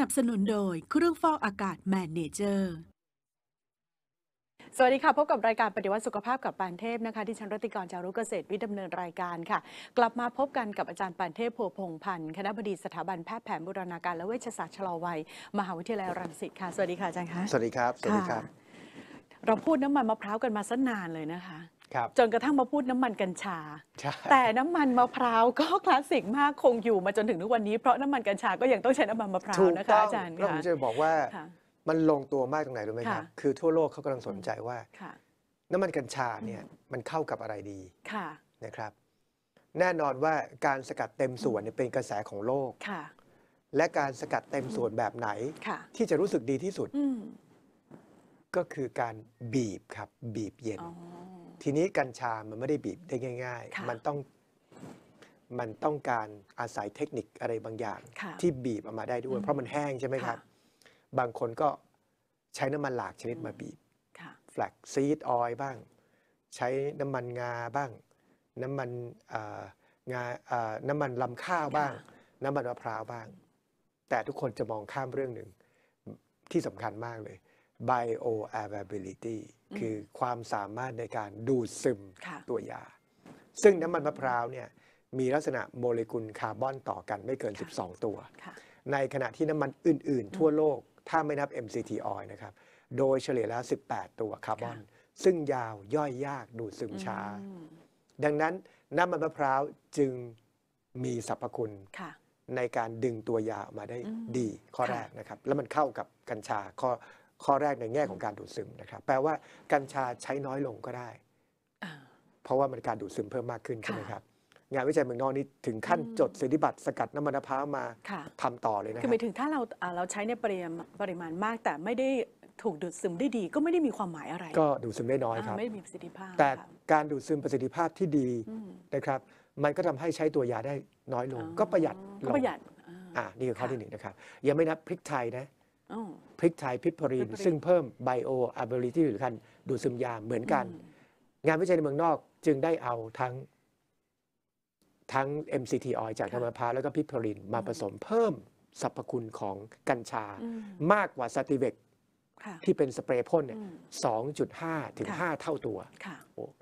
นับสนุนโดยเครื่องฟอกอากาศแมนเนเจอร์ สวัสดีค่ะพบกับรายการปฏิวัติสุขภาพกับปานเทพนะคะที่ชันรติกรจารุกเกษตรวิดำเนินรายการค่ะ กลับมาพบกันกับอาจารย์ปานเทพโพพงพันธ์ คณะบดีสถาบันแพทย์แผนบูรณาการและเวชศาสตร์ชะลอวัย มหาวิทยาลัยรังสิตค่ะสวัสดีค่ะอาจารย์คะสวัสดีครับสวัสดีครับเราพูดน้ำมันมะพร้าวกันมาสักนานเลยนะคะจนกระทั่งมาพูดน้ำมันกัญชา แต่น้ำมันมะพร้าวก็คลาสสิกมากคงอยู่มาจนถึงทุกวันนี้เพราะน้ำมันกัญชา ก็ยังต้องใช้น้ำมันมะพร้าวนะคะอาจารย์แล้วผมจะบอกว่ามันลงตัวมากตรงไหนรู้ไหมครับ คือทั่วโลกเขากำลังสนใจว่าน้ำมันกัญชาเนี่ยมันเข้ากับอะไรดีนะครับ แน่นอนว่าการสกัดเต็มส่วนเป็นกระแสของโลก และการสกัดเต็มส่วนแบบไหนที่จะรู้สึกดีที่สุดก็คือการบีบครับบีบเย็น ทีนี้กัญชา มันไม่ได้บีบได้ง่าย ๆ มันต้อง มันต้องการอาศัยเทคนิคอะไรบางอย่าง ที่บีบออกมาได้ด้วย เพราะมันแห้งใช่ไหมครับบางคนก็ใช้น้ำมันหลากชนิดมาบีบแฟลกซีดออยบ้าง ใช้น้ำมันงาบ้าง น้ำมันงาน้ำมันลำข้าวบ้างน้ำมันมะพร้าวบ้าง แต่ทุกคนจะมองข้ามเรื่องหนึ่งที่สำคัญมากเลย bioavailability คือความสามารถในการดูดซึมตัวยา ซึ่งน้ำมันมะพร้าวเนี่ยมีลักษณะโมเลกุลคาร์บอนต่อกันไม่เกิน 12 ตัว ในขณะที่น้ำมันอื่นๆ ทั่วโลกถ้าไม่นับ MCT oil นะครับ โดยเฉลี่ยแล้ว 18 ตัวคาร์บอนซึ่งยาวย่อยยากดูดซึมช้า ดังนั้นน้ำมันมะพร้าว จึงมีสรรพคุณ ในการดึงตัวยาออกมาได้ดีข้อแรกนะครับแล้วมันเข้ากับกัญชาข้อข้อแรกในแง่ของการดูดซึมนะครับแปลว่ากัญชาใช้น้อยลงก็ได้ เพราะว่ามันการดูดซึมเพิ่มมากขึ้นใช่ไหมครับงานวิจัยเมืองนอกนี่ถึงขั้นจดสิทธิบัตรสกัดน้ำมันมะพร้าวมาทำต่อเลยนะคือหมายถึงถ้าเราเราใช้ในปริมาณปริมาณมาก แต่ไม่ได้ถูกดูดซึมได้ดีก็ไม่ได้มีความหมายอะไร ก็ดูดซึมได้น้อยครับไม่มีประสิทธิภาพ แต่การดูดซึมประสิทธิภาพที่ดีนะครับ มันก็ทำให้ใช้ตัวยาได้น้อยลงก็ประหยัดก็ประหยัดอ่านี่คือข้อที่หนึ่งนะครับยังไม่นับพริกไทยนะพริกไทยพิพรีนซึ่งเพิ่มไบโออะเบลิตี้หรือกัรดูดซึมยาเหมือนกัน งานวิจัยในเมืองนอกจึงได้เอาทั้งทั้ง MCT ออยจากธรรมพาแล้วก็พิพริน มาผสมเพิ่มสรรพคุณของกัญชามากกว่าสติเวกที่เป็นสเปรย์พ่นเนี่ยสองจุดห้าถึงห้าเท่าตัว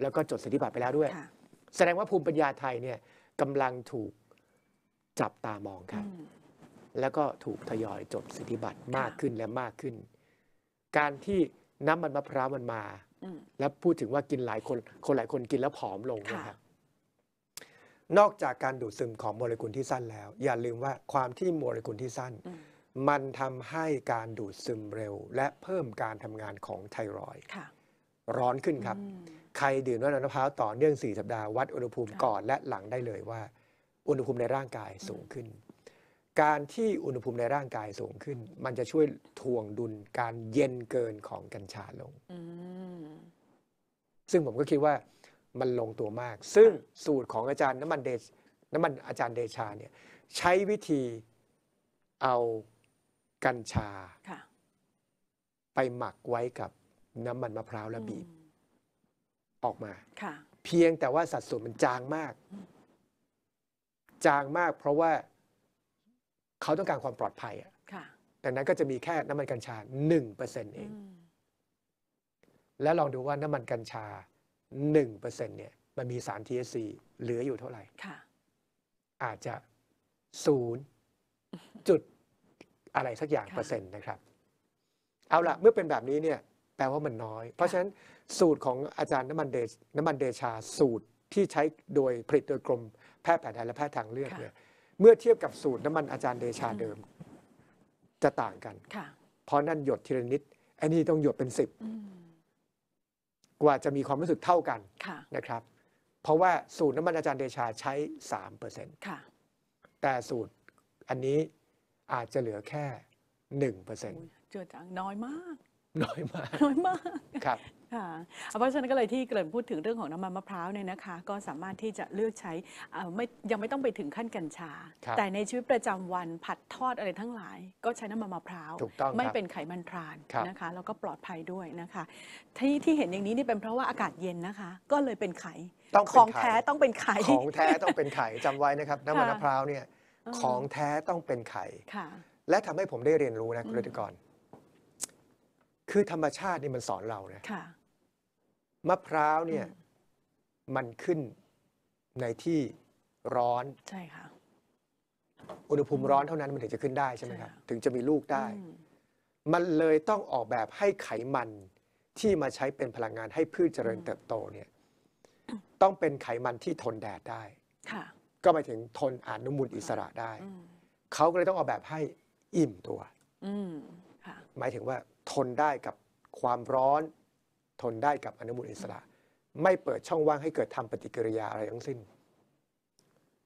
แล้วก็จดสิทธิบัตรไปแล้วด้วย แสดงว่าภูมิปัญญาไทยเนี่ยกำลังถูกจับตามองครับแล้วก็ถูกทยอยจดสิทธิบัตรมากขึ้นและมากขึ้น การที่น้ำมันมะพร้าวมันมา แล้วพูดถึงว่ากินหลายคนคนหลายคนกินแล้วผอมลงนะครับนอกจากการดูดซึมของโมเลกุลที่สั้นแล้ว อย่าลืมว่าความที่โมเลกุลที่สั้นมันทำให้การดูดซึมเร็ว และเพิ่มการทำงานของไทรอย ร้อนขึ้นครับ ใครดื่มน้ำมันมะพร้าวต่อเนื่องสี่สัปดาห์วัดอุณหภูมิก่อนและหลังได้เลยว่า อุณหภูมิในร่างกายสูงขึ้นการที่อุณหภูมิในร่างกายสูงขึ้น มันจะช่วยทวงดุลการเย็นเกินของกัญชาลง ซึ่งผมก็คิดว่ามันลงตัวมาก ซึ่งสูตรของอาจารย์น้ำมันเดชน้ำมันอาจารย์เดชาเนี่ย ใช้วิธีเอากัญชา ไปหมักไว้กับน้ำมันมะพร้าวและบีบ ออกมา เพียงแต่ว่าสัดส่วนมันจางมาก จางมากเพราะว่าเขาต้องการความปลอดภัยอ่ะแต่นั้นก็จะมีแค่น้ำมันกัญชาหนึ่งเปอร์เซ็นต์เอง แล้วลองดูว่าน้ำมันกัญชาหนึ่งเปอร์เซ็นต์เนี่ย มันมีสาร THC เหลืออยู่เท่าไหร่ อาจจะศูนย์จุดอะไรสักอย่างเปอร์เซ็นต์นะครับ เอาละเมื่อเป็นแบบนี้เนี่ย แปลว่ามันน้อย เพราะฉะนั้นสูตรของอาจารย์น้ำมันเดน้ำมันเดชาสูตรที่ใช้โดยผลิตโดยกรมแพทย์แผนไทยและแพทย์ทางเลือกเนี่ยเมื่อเทียบกับสูตรน้ำมันอาจารย์เดชาเดิม จะต่างกันค่ะเพราะนั่นหยดทีละนิด อันนี้ต้องหยดเป็นสิบกว่าจะมีความรู้สึกเท่ากันค่ะนะครับ เพราะว่าสูตรน้ำมันอาจารย์เดชาใช้สามเปอร์เซ็นต์แต่สูตรอันนี้อาจจะเหลือแค่หนึ่งเปอร์เซ็นต์เจือจางน้อยมากน้อยมากน้อยมากครับ ค่ะเพราะฉะนั้นก็เลยที่เกริ่นพูดถึงเรื่องของน้ำมันมะพร้าวเนี่ยนะคะ ก็สามารถที่จะเลือกใช้ไม่ยังไม่ต้องไปถึงขั้นกัญชาครับแต่ในชีวิตประจำวันผัดทอดอะไรทั้งหลาย ก็ใช้น้ำมันมะพร้าวถูกต้องไม่เป็นไขมันทรานรนะคะ แล้วก็ปลอดภัยด้วยนะคะ ที่ที่เห็นอย่างนี้นี่เป็นเพราะว่าอากาศเย็นนะคะ ก็เลยเป็นไขต้องของแท้ต้องเป็นไขของแท้ต้องเป็นไข่จำไว้นะครับน้ำมันมะพร้าวเนี่ยของแท้ต้องเป็นไข่ค่ะและทำให้ผมได้เรียนรู้นะคุณฤทธิกรคือธรรมชาตินี่มันสอนเรานะค่ะมะพร้าวเนี่ย มันขึ้นในที่ร้อน ใช่ค่ะอุณหภูมิร้อนเท่านั้นมันถึงจะขึ้นได้ใช่ไหมครับถึงจะมีลูกได้ มันเลยต้องออกแบบให้ไขมันที่มาใช้เป็นพลังงานให้พืชเจริญเติบโตเนี่ย ต้องเป็นไขมันที่ทนแดดได้ค่ะก็หมายถึงทนอนุมูลอิสระได้เขาก็เลยต้องออกแบบให้อิ่มตัวอืมค่ะหมายถึงว่าทนได้กับความร้อน ทนได้กับอนุมูลอิสระ ไม่เปิดช่องว่างให้เกิดทำปฏิกิริยาอะไรทั้งสิ้น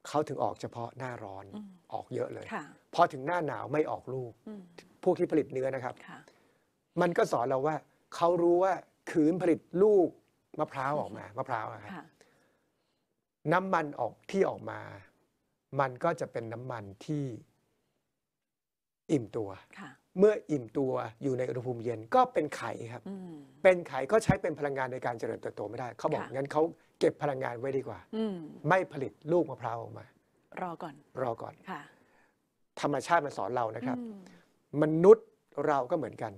เขาถึงออกเฉพาะหน้าร้อนออกเยอะเลย พอถึงหน้าหนาวไม่ออกลูกพวกที่ผลิตเนื้อนะครับ มันก็สอนเราว่า เขารู้ว่าขืนผลิตลูกมะพร้าวออกมามะพร้าวนะครับน้ำมันออกที่ออกมา มันก็จะเป็นน้ำมันที่อิ่มตัวเมื่ออิ่มตัวอยู่ในอุณหภูมิเย็นก็เป็นไข่ครับ เป็นไข่ก็ใช้เป็นพลังงานในการเจริญเติบโตไม่ได้เขาบอก่งั้นเขาเก็บพลังงานไว้ดีกว่าอมไม่ผลิตลูกมะพร้าวออกมารอก่อนรอก่อนค่ะธรรมชาติมันสอนเรานะครับมมนุษย์เราก็เหมือนกัน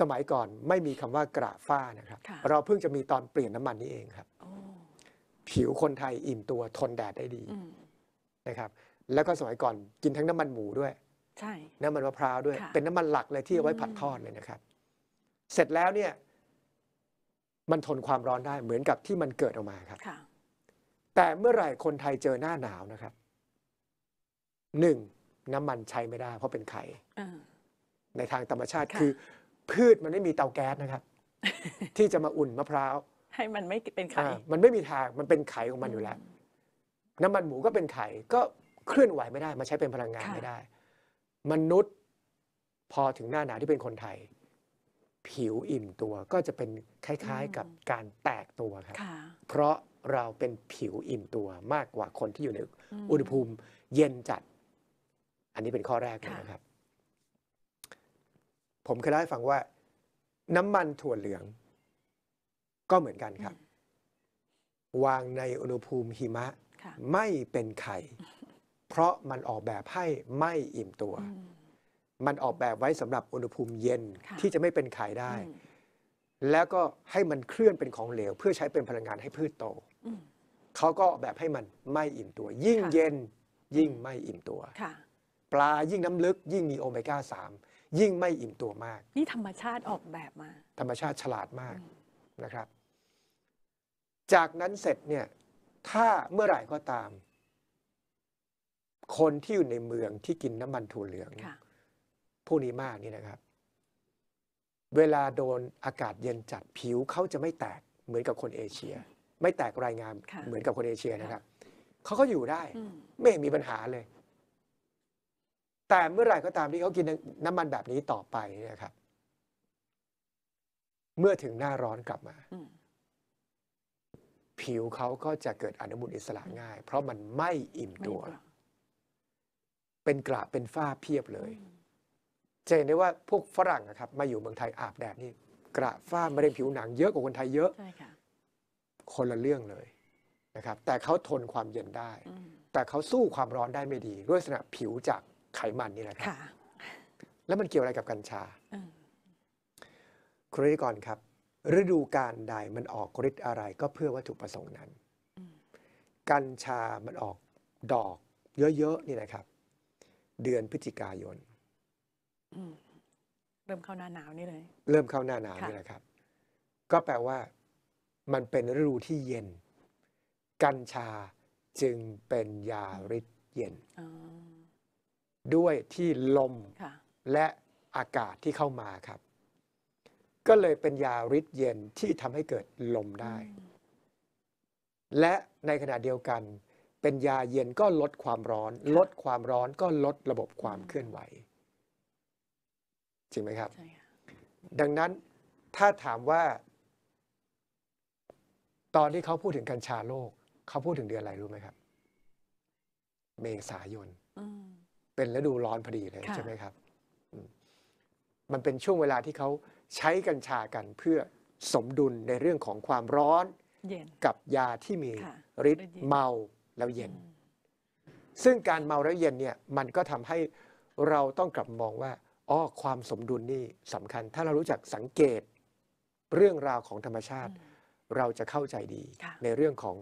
สมัยก่อนไม่มีคำว่ากระฟ้านะครับ เราเพิ่งจะมีตอนเปลี่ยนน้ำมันนี้เองครับผิวคนไทยอิ่มตัวทนแดดได้ดีนะครับ แล้วก็สมัยก่อนกินทั้งน้ำมันหมูด้วยใช่ น้ำมันมะพร้าวด้วย เป็นน้ำมันหลักเลยที่เอาไว้ผัดทอดเลยนะครับ เสร็จแล้วเนี่ย มันทนความร้อนได้ เหมือนกับที่มันเกิดออกมาครับ แต่เมื่อไหร่คนไทยเจอหน้าหนาวนะครับ หนึ่ง น้ำมันใช้ไม่ได้เพราะเป็นไข่ในทางธรรมชาติคือ พืชมันไม่มีเตาแก๊สนะครับ ที่จะมาอุ่นมะพร้าว ให้มันไม่เป็นไข่มันไม่มีทาง มันเป็นไข่ของมันอยู่แล้ว น้ำมันหมูก็เป็นไข่ก็เคลื่อนไหวไม่ได้ มาใช้เป็นพลังงานไม่ได้มนุษย์พอถึงหน้าหนาวที่เป็นคนไทย ผิวอิ่มตัวก็จะเป็นคล้ายๆกับการแตกตัวครับเพราะเราเป็นผิวอิ่มตัวมากกว่าคนที่อยู่ ใน อุณหภูมิเย็นจัด อันนี้เป็นข้อแรกนะครับ ผมเคยได้ฟังว่า น้ำมันถั่วเหลืองก็เหมือนกันครับ วางในอุณหภูมิหิมะไม่เป็นไข่เพราะมันออกแบบให้ไม่อิ่มตัว มันออกแบบไว้สำหรับอุณหภูมิเย็นที่จะไม่เป็นไข่ได้ แล้วก็ให้มันเคลื่อนเป็นของเหลว เพื่อใช้เป็นพลังงานให้พืชโตเขาก็แบบให้มันไม่อิ่มตัว ยิ่งเย็น ยิ่งไม่อิ่มตัว ปลา ยิ่งน้ำลึก ยิ่งมีโอเมก้าสามยิ่งไม่อิ่มตัวมาก นี่ธรรมชาติออกแบบมา ธรรมชาติฉลาดมากนะครับ จากนั้นเสร็จเนี่ยถ้าเมื่อไหร่ก็ตามคนที่อยู่ในเมืองที่กินน้ำมันถั่วเหลืองผู้นี้มากนี่นะครับ เวลาโดนอากาศเย็นจัดผิวเขาจะไม่แตกเหมือนกับคนเอเชีย ไม่แตกรายงานเหมือนกับคนเอเชียนะครับเขาก็อยู่ได้ ไม่มีปัญหาเลย แต่เมื่อไหร่ก็ตามที่เขากิน น้ำมันแบบนี้ต่อไปนะครับ เมื่อถึงหน้าร้อนกลับมาผิวเขาก็จะเกิดอนุมูลอิสระง่าย เพราะมันไม่อิ่มตัวเป็นกระเป็นฝ้าเพียบเลยจะเห็นได้ว่าพวกฝรั่งนะครับ มาอยู่เมืองไทยอาบแดดนี่กระฝ้ามะเร็งผิวหนังเยอะกว่าคนไทยเยอะ คนละเรื่องเลยนะครับ แต่เขาทนความเย็นได้ แต่เขาสู้ความร้อนได้ไม่ดีด้วยลักษณะผิวจากไขมันนี่แหละครับแล้วมันเกี่ยวอะไรกับกัญชาคุณนิกรครับ ฤดูการใดมันออกฤทธิ์อะไร ก็เพื่อวัตถุประสงค์นั้นกัญชา มันออกดอก เยอะๆนี่นะครับเดือนพฤศจิกายน เริ่มเข้าหน้าหนาวนี่เลย เริ่มเข้าหน้าหนาวนี่แหละครับ ก็แปลว่า มันเป็นฤดูที่เย็น กัญชาจึงเป็นยาฤทธิ์เย็นด้วยที่ลมและอากาศที่เข้ามาครับ ก็เลยเป็นยาฤทธิ์เย็นที่ทำให้เกิดลมได้ และในขณะเดียวกันเป็นยาเย็นก็ลดความร้อน ลดความร้อนก็ลดระบบความเคลื่อนไหว จริงไหมครับ ดังนั้นถ้าถามว่า ตอนที่เขาพูดถึงกัญชาโลกเขาพูดถึงเดือนอะไรรู้ไหมครับ เมษายน เป็นฤดูร้อนพอดีเลยใช่ไหมครับ มันเป็นช่วงเวลาที่เขาใช้กัญชากัน เพื่อสมดุลในเรื่องของความร้อนกับยาที่มีฤทธิ์เมาแล้วเย็น ซึ่งการเมาแล้วเย็นเนี่ยมันก็ทำให้เราต้องกลับมองว่าอ๋อความสมดุลนี่สำคัญ ถ้าเรารู้จักสังเกตเรื่องราวของธรรมชาติเราจะเข้าใจดี ในเรื่องของ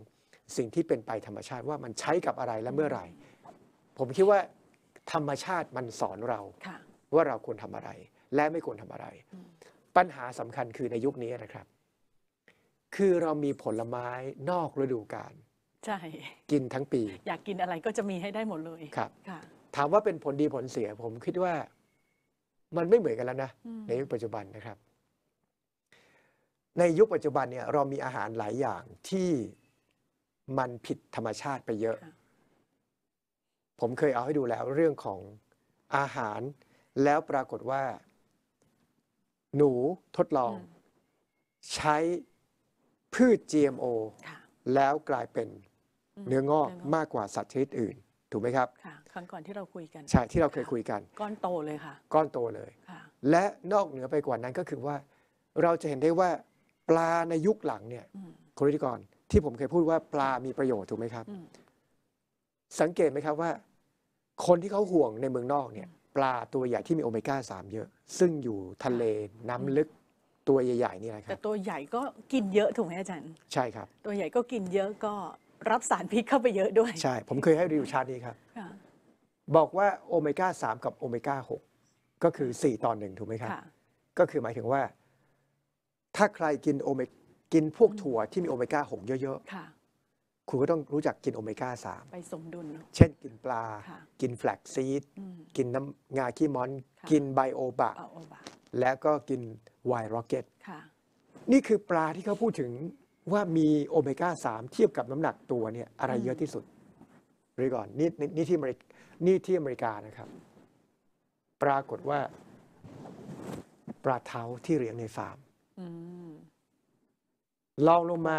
สิ่งที่เป็นไปธรรมชาติว่ามันใช้กับอะไรและเมื่อไหร่ ผมคิดว่าธรรมชาติมันสอนเราว่าเราควรทำอะไร และไม่ควรทำอะไร ปัญหาสำคัญคือในยุคนี้นะครับ คือเรามีผลไม้นอกฤดูกาลใช่กินทั้งปี อยากกินอะไรก็จะมีให้ได้หมดเลยครับถามว่าเป็นผลดีผลเสียผมคิดว่ามันไม่เหมือนกันแล้วนะ ในยุคปัจจุบันนะครับ ในยุคปัจจุบันเนี่ย เรามีอาหารหลายอย่างที่มันผิดธรรมชาติไปเยอะะผมเคยเอาให้ดูแล้วเรื่องของอาหารแล้วปรากฏว่า หนูทดลองใช้พืช GMO แล้วกลายเป็นเนื้องอกมากกว่าสัตว์ชนิดอื่นถูกไหมครับค่ะครั้งก่อนที่เราคุยกัน ใช่ที่เราเคยคุยกัน ก้อนโตเลยค่ะก้อนโตเลย และนอกเหนือไปกว่านั้นก็คือว่า เราจะเห็นได้ว่าปลาในยุคหลังเนี่ยคุณรทิกรที่ผมเคยพูดว่าปลามีประโยชน์ถูกไหมครับ สังเกตไหมครับว่า คนที่เขาห่วงในเมืองนอกเนี่ย ปลาตัวใหญ่ที่มีโอเมก้าสามเยอะ ซึ่งอยู่ทะเลน้ำลึกตัวใหญ่ๆนี่แหละครับแต่ตัวใหญ่ก็กินเยอะถูกไหมอาจารย์ ใช่ครับ ตัวใหญ่ก็กินเยอะก็รับสารพิษเข้าไปเยอะด้วยใช่ ผมเคยให้รีวิวชาตินี้ครับบอกว่าโอเมก้าสามกับโอเมก้าหกก็คือสี่ตอนหนึ่งถูกไหมครับก็คือหมายถึงว่าถ้าใครกินโอเมกินพวกถั่วที่มีโอเมก้าหกเยอะๆคุณก็ต้องรู้จักกินโอเมก้าสามไปสมดุล เช่นกินปลา กินแฟลกซีด กินน้ำงาขี้ม้อนกินไบโอบะแล้วก็กินไวร์โรเก็ตนี่คือปลาที่เขาพูดถึงว่ามีโอเมก้าสามเทียบกับน้ำหนักตัวเนี่ย อะไรเยอะที่สุดรีก่อน นี่นี่ที่อเมริกนี่ที่อเมริกานะครับ ปรากฏว่าปลาเท้าที่เลี้ยงในฟาร์มลองลงมา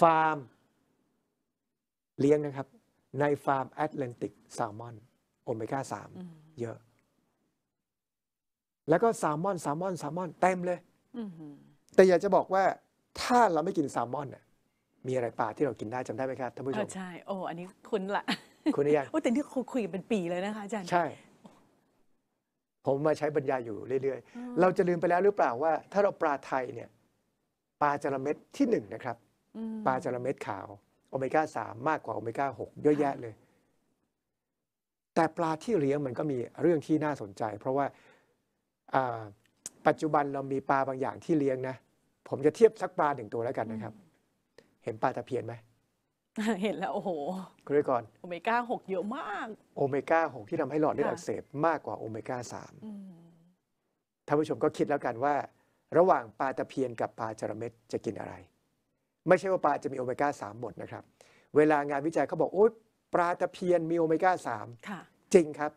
ฟาร์มเลี้ยงนะครับ ในฟาร์มแอตแลนติกแซลมอนโอเมก้าสามเยอะ แล้วก็แซลมอนแซลมอนแซลมอนเต็มเลยแต่อยากจะบอกว่าถ้าเราไม่กินแซลมอนน่มีอะไรปลาที่เรากินได้จำได้ไหมครับท่านผู้ชมใช่ โอ้ อันนี้คุณละคุณนี่ยังโอ้แต่ที่คุยคุยเป็นปีเลยนะคะอาจารย์ ใช่ ผมมาใช้บรรยายอยู่เรื่อยๆ เราจะลืมไปแล้วหรือเปล่าว่าถ้าเราปลาไทยเนี่ย ปลาจระเม็ดที่หนึ่งนะครับปลาจระเม็ดขาวโอเมก้าสามมากกว่าโอเมก้าหกเยอะแยะเลย แต่ปลาที่เลี้ยงมันก็มีเรื่องที่น่าสนใจ เพราะว่า่า ปัจจุบันเรามีปลาบางอย่างที่เลี้ยงนะผมจะเทียบสักปลาหนึ่งตัวแล้วกันนะครับ เห็นปลาตะเพียนไหม เห็นแล้วโอ้โหคุณด้วยก่อน โอเมก้าหกเยอะมาก โอเมก้าหกที่ทำให้หลอดเลือดอักเสบมากกว่าโอเมก้าสามท่านผู้ชมก็คิดแล้วกันว่า ระหว่างปลาตะเพียนกับปลาจระเม็ดจะกินอะไร ไม่ใช่ว่าปลาจะมีโอเมก้าสามหมดนะครับ เวลางานวิจัยเขาบอก โอ๊ยปลาตะเพียนมีโอเมก้าสามจริงครับ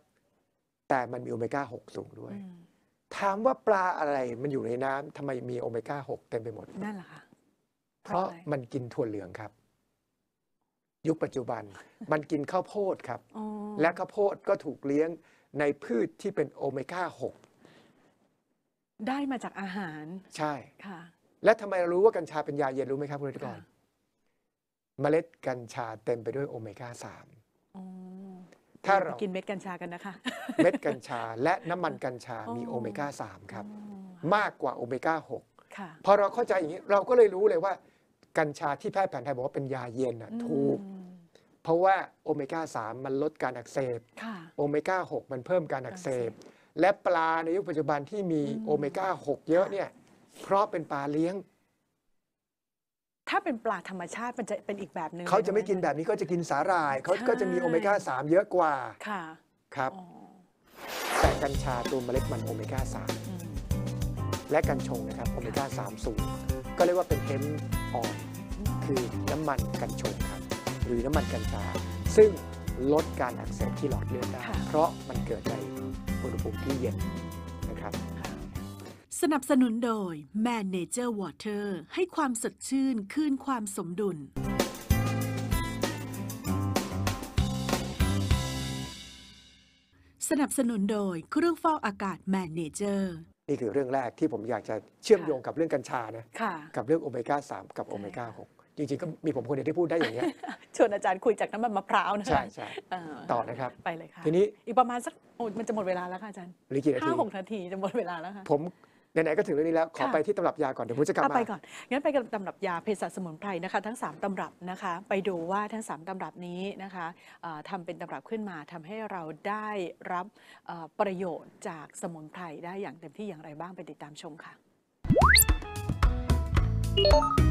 แต่มันมีโอเมก้าหกสูงด้วยถามว่าปลาอะไรมันอยู่ในน้ำทำไมมีโอเมก้าหกเต็มไปหมดนั่นแหละค่ะเพราะมันกินถั่วเหลืองครับ ยุคปัจจุบัน มันกินข้าวโพดครับและข้าวโพดก็ถูกเลี้ยงในพืชที่เป็นโอเมก้าหกได้มาจากอาหาร ใช่ค่ะและทำไมเรารู้ว่ากัญชาเป็นยาเย็นรู้ไหมครับคุณฤทธิกรเมล็ดกัญชาเต็มไปด้วยโอเมก้าสามถ้าเรากินเม็ดกัญชากันนะคะ เม็ดกัญชาและน้ำมันกัญชามีโอเมก้า3ครับมากกว่าโอเมก้า6พอเราเข้าใจอย่างนี้เราก็เลยรู้เลยว่า กัญชาที่แพทย์แผนไทยบอกว่าเป็นยาเย็นน่ะถูก เพราะว่าโอเมก้า3มันลดการอักเสบโอเมก้า6มันเพิ่มการอักเสบ และปลาในยุคปัจจุบันที่มีโอเมก้า6เยอะเนี่ยเพราะเป็นปลาเลี้ยงถ้าเป็นปลาธรรมชาติมันจะเป็นอีกแบบหนึ่งเขาจะไม่กินแบบนี้ ก็จะกินสาหร่ายเขาก็จะมีโอเมก้า3 เยอะกว่าค่ะครับแต่กัญชาตัวเมล็ดมันโอเมก้า3และกัญชงนะครับโอเมก้า3สูง ก็เรียกว่าเป็นเฮมออนคือน้ำมันกัญชงครับ หรือน้ำมันกัญชา ซึ่งลดการอักเสบที่หลอดเลือดได้เพราะมันเกิดในอุณหภูมิที่เย็นสนับสนุนโดย Manager Water ให้ความสดชื่นคืนความสมดุล สนับสนุนโดยเครื่องฟอกอากาศ Manager นี่คือเรื่องแรกที่ผมอยากจะเชื่อมโยงกับเรื่องกัญชานะะกับเรื่องโอเมก้า3กับโอเมก้า6จริง ๆ ก็มีผมคนเดียวที่พูดได้อย่างนี้ชวนอาจารย์คุยจากน้ำมันมะพร้าวนะใช่ใช่ต่อนะครับ ไปเลยค่ะทีนี้อีกประมาณสักมันจะหมดเวลาแล้วค่ะอาจารย์ห้าหกนาทีจะหมดเวลาแล้วค่ะผมไหนๆก็ถึงเรื่องนี้แล้วขอไปที่ตำรับยาก่อนเดี๋ยวผมจะกลับมาไปก่อน งั้นไปกับตำรับยาเภสัชสมุนไพรนะคะทั้ง3ตำรับนะคะไปดูว่าทั้ง3ตำรับนี้นะคะทำเป็นตำรับขึ้นมาทำให้เราได้รับประโยชน์จากสมุนไพรได้อย่างเต็มที่อย่างไรบ้างไปติดตามชมค่ะ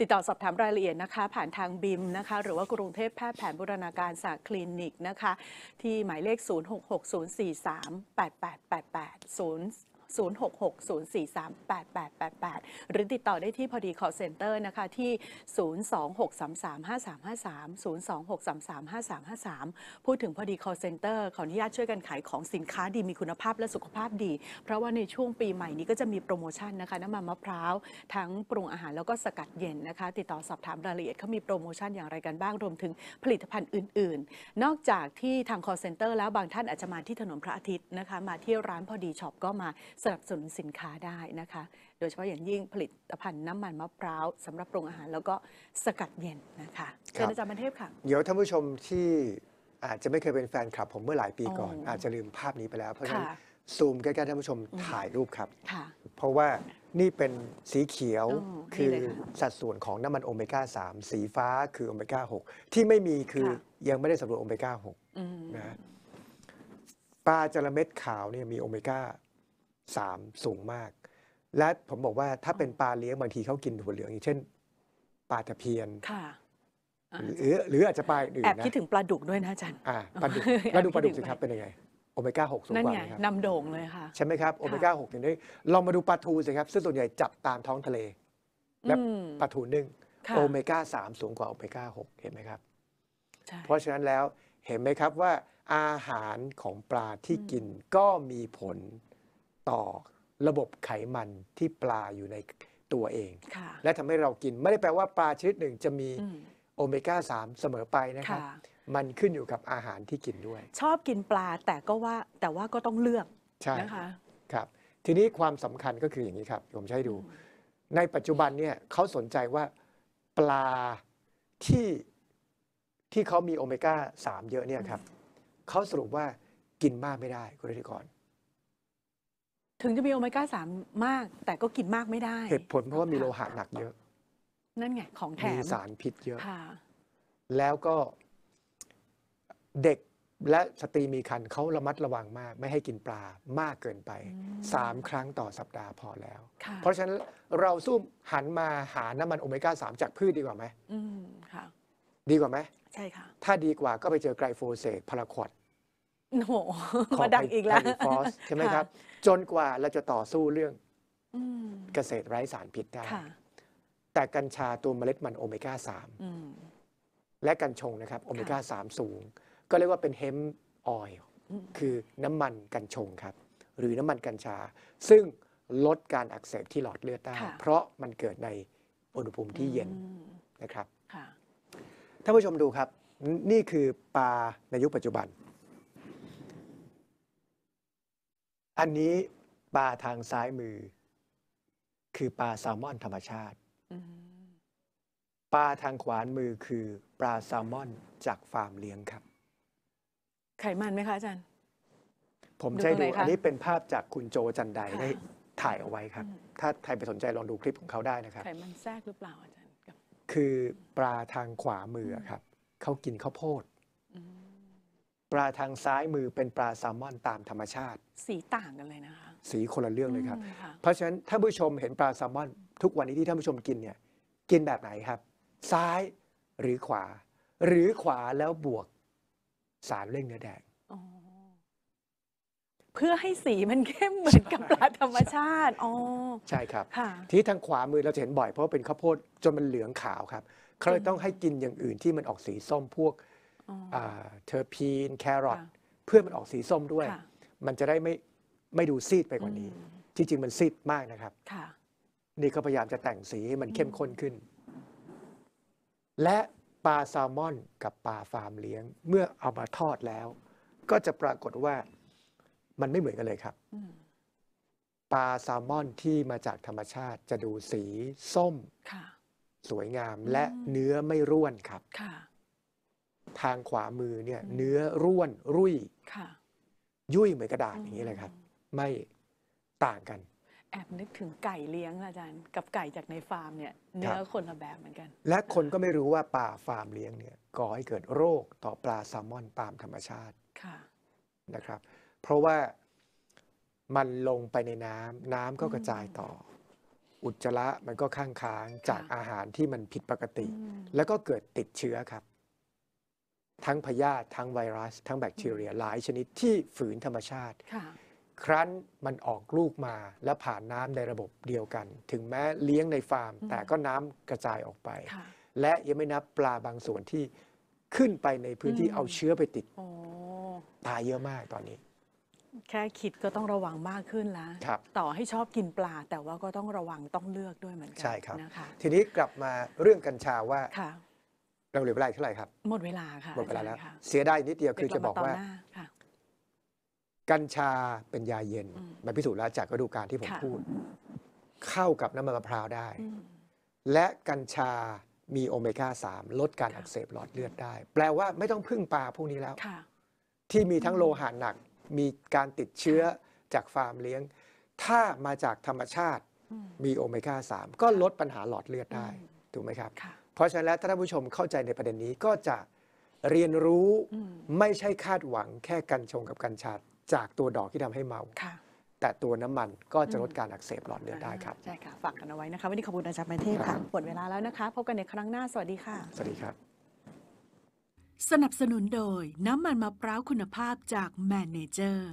ติดต่อสอบถามรายละเอียดนะคะผ่านทางบิมนะคะ หรือว่ากรุงเทพแพทย์แผนบูรณาการศาสตร์คลินิกนะคะ ที่หมายเลข 0 6 6 0 4 3 8 8 8 8 0 0660438888 หรือติดต่อได้ที่พอดีค์เซ็นเตอร์นะคะที่ 026335353 026335353 พูดถึงพอดีค์เซ็นเตอร์ ขออนุญาตช่วยกันขายของสินค้าดีมีคุณภาพและสุขภาพดี เพราะว่าในช่วงปีใหม่นี้ก็จะมีโปรโมชั่นนะคะน้ำมันมะพร้าว ทั้งปรุงอาหารแล้วก็สกัดเย็นนะคะติดต่อสอบถามรายละเอียดเขามีโปรโมชั่นอย่างไรกันบ้างรวมถึงผลิตภัณฑ์อื่นๆ นอกจากที่ทางค์เซ็นเตอร์แล้วบางท่านอาจจะมาที่ถนนพระอาทิตย์นะคะมาที่ร้านพอดีช็อปก็มาสนับสนุนสินค้าได้นะคะ โดยเฉพาะอย่างยิ่งผลิตภัณฑ์น้ำมัน มะพร้าวสำหรับปรุงอาหารแล้วก็สกัดเย็นนะคะเชิญอาจารย์มันเทพค่ะ เดี๋ยวท่านผู้ชมที่อาจจะไม่เคยเป็นแฟนคลับผมเมื่อหลายปีก่อน อาจจะลืมภาพนี้ไปแล้วเพราะฉะนั้น ซูมใกล้ๆท่านผู้ชมถ่ายรูปครับ เพราะว่านี่เป็นสีเขียวคือสัดส่วนของน้ำมันโอเมก้า3สีฟ้าคือโอเมก้า6ที่ไม่มีคือยังไม่ได้สำรวจโอเมก้า6นะปลาจระเม็ดขาวเนี่ยมีโอเมก้าสามสูงมาก และผมบอกว่าถ้าเป็นปลาเลี้ยง บางทีเขากินถั่วเหลือง อย่างเช่น ปลาตะเพียนค่ะหรือหรืออาจจะปลาอื่นนะแอบคิดถึงปลาดุกด้วยนะอาจารย์อ่าปลาดุกปลาดุกปลาดุกสิครับเป็นยังไง โอเมก้าหกสูงกว่าครับนำโด่งเลยค่ะใช่ไหมครับ โอเมก้าหกอย่างนี้ลองมาดูปลาทูสิครับ ซึ่งส่วนใหญ่จับตามท้องทะเลและปลาทูนึ่งโอเมก้าสามสูงกว่าโอเมก้าหกเห็นไหมครับเพราะฉะนั้นแล้วเห็นไหมครับว่าอาหารของปลาที่กินก็มีผลต่อระบบไขมันที่ปลาอยู่ในตัวเอง และทำให้เรากินไม่ได้แปลว่าปลาชนิดหนึ่งจะมีโอเมก้า3เสมอไป นะครับ มันขึ้นอยู่กับอาหารที่กินด้วย ชอบกินปลาแต่ก็ว่าแต่ว่าก็ต้องเลือกใช่นะคะครับ ทีนี้ความสำคัญก็คืออย่างนี้ครับ ผมใช้ดู ในปัจจุบันเนี่ยเขาสนใจว่าปลาที่ที่เขามีโอเมก้า3เยอะเนี่ยครับเขาสรุปว่ากินมากไม่ได้คุณฤทธิกรถึงจะมีโอเมก้าสามาก แต่ก็กินมากไม่ได้ เหตุผลเพราะว่ามีโลหะหนักเยอะ นั่นไงของแถมมีสารพิษเยอะค่ะแล้วก็เด็กและสตรีมีครรภ์เขาระมัดระวังมาก ไม่ให้กินปลามากเกินไปสามครั้งต่อสัปดาห์พอแล้ว เพราะฉะนั้นเราสู้หันมาหาน้ำมันโอเมก้า 3 จากพืชดีกว่าไหมอืมค่ะดีกว่าไหมใช่ค่ะ ถ้าดีกว่าก็ไปเจอไกลโฟเซตพาราควอดโอ้โหมาดังอีกแล้วใช่ไหมครับจนกว่าเราจะต่อสู้เรื่องเกษตรไร้สารพิษได้ แต่กัญชาตัวเมล็ดมันโอเมก้าสามและกัญชงนะครับโอเมก้าสามสูง ก็เรียกว่าเป็นเฮมออยคือน้ำมันกัญชงครับ หรือน้ำมันกัญชา ซึ่งลดการอักเสบที่หลอดเลือดได้เพราะมันเกิดในอุณหภูมิที่เย็นนะครับท่านผู้ชมดูครับนี่คือปลาในยุคปัจจุบันอันนี้ปลาทางซ้ายมือ คือปลาแซลมอนธรรมชาติปลาทางขวามือคือปลาแซลมอนจากฟาร์มเลี้ยงครับไขมันไหมคะอาจารย์ ผมใช้ดูอันนี้เป็นภาพจากคุณโจจันไดได้ถ่ายเอาไว้ครับ ถ้าใครไปสนใจลองดูคลิปของเขาได้นะครับไขมันแทรกหรือเปล่าอาจารย์คือปลาทางขวามือครับเขากินข้าวโพดปลาทางซ้ายมือเป็นปลาแซลมอนตามธรรมชาติ สีต่างกันเลยนะคะสีคนละเรื่องเลยครับ เพราะฉะนั้นท่านผู้ชมเห็นปลาแซลมอน ทุกวันนี้ที่ท่านผู้ชมกินเนี่ยกินแบบไหนครับ ซ้ายหรือขวา หรือขวาแล้วบวกสารเร่งเนื้อแดงเพื่อให้สีมันเข้มเหมือนกับปลาธรรมชาติอ๋อใช่ครับที่ทางขวามือเราจะเห็นบ่อยเพราะเป็นข้าวโพดจนมันเหลืองขาวครับเขาเลยต้องให้กินอย่างอื่นที่มันออกสีส้มพวกเทอร์พีนแครอทเพื่อมันออกสีส้มด้วย มันจะได้ไม่ไม่ดูซีดไปกว่านี้จริงๆมันซีดมากนะครับนี่ก็พยายามจะแต่งสีให้มันเข้มข้นขึ้น และปลาแซลมอนกับปลาฟาร์มเลี้ยง เมื่อเอามาทอดแล้ว ก็จะปรากฏว่ามันไม่เหมือนกันเลยครับปลาแซลมอนที่มาจากธรรมชาติจะดูสีส้มสวยงามและเนื้อไม่ร่วนครับทางขวามือเนี่ยเนื้อร่วนรุ่ยยุ่ยเหมือนกระดาษอย่างนี้เลยครับ ไม่ต่างกันแอบนึกถึงไก่เลี้ยงอาจารย์กับไก่จากในฟาร์มเนี่ยเนื้อคนละแบบเหมือนกัน และคนก็ไม่รู้ว่าปลาฟาร์มเลี้ยงเนี่ย ก่อให้เกิดโรคต่อปลาแซลมอนตามธรรมชาตินะครับ เพราะว่ามันลงไปในน้ำ น้ำก็กระจายต่อ อุจจาระมันก็ข้างค้างจากอาหารที่มันผิดปกติ แล้วก็เกิดติดเชื้อครับทั้งพยาธิทั้งไวรัส ทั้งแบคทีเรีย หลายชนิดที่ฝืนธรรมชาติ ครั้นมันออกลูกมาและผ่านน้ำในระบบเดียวกัน ถึงแม้เลี้ยงในฟาร์ม แต่ก็น้ำกระจายออกไป และยังไม่นับปลาบางส่วนที่ขึ้นไปในพื้นที่เอาเชื้อไปติดตายเยอะมากตอนนี้ แค่คิดก็ต้องระวังมากขึ้นแล้ว ต่อให้ชอบกินปลาแต่ว่าก็ต้องระวังต้องเลือกด้วยเหมือนกันใช่ครับนะะทีนี้กลับมาเรื่องกัญชาว่าเราเหลือเวลาเท่าไหร่ครับหมดเวลาค่ะหมดเวลาแล้ว เสียได้นิดเดียวคือจะบอกว่า กัญชาเป็นยาเย็น มันพิสูจน์แล้วจากฤดูการที่ผมพูด เข้ากับน้ำมันมะพร้าวได้ และกัญชามีโอเมก้าสามลดการอักเสบหลอดเลือดได้ แปลว่าไม่ต้องพึ่งปลาพวกนี้แล้วที่มีทั้งโลหะหนัก มีการติดเชื้อจากฟาร์มเลี้ยง ถ้ามาจากธรรมชาติ มีโอเมก้าสามก็ลดปัญหาหลอดเลือดได้ถูกไหมครับราะฉะนั้นแล้วถ้าท่านผู้ชมเข้าใจในประเด็นนี้ก็จะเรียนรู้ไม่ใช่คาดหวัง แค่กัญชงกับกัญชาจากตัวดอกที่ทำให้เมา แต่ตัวน้ำมันก็จะลดการอักเสบหลอดเลือดได้ครับใช่ค่ะฝากกันเอาไว้นะคะ วันนี้ขอบคุณอาจารย์ไมเทพค่ะ หมดเวลาแล้วนะคะ พบกันในครั้งหน้า สวัสดีค่ะ สวัสดีครับ สนับสนุนโดยน้ำมันมะพร้าวคุณภาพจากแมเนเจอร์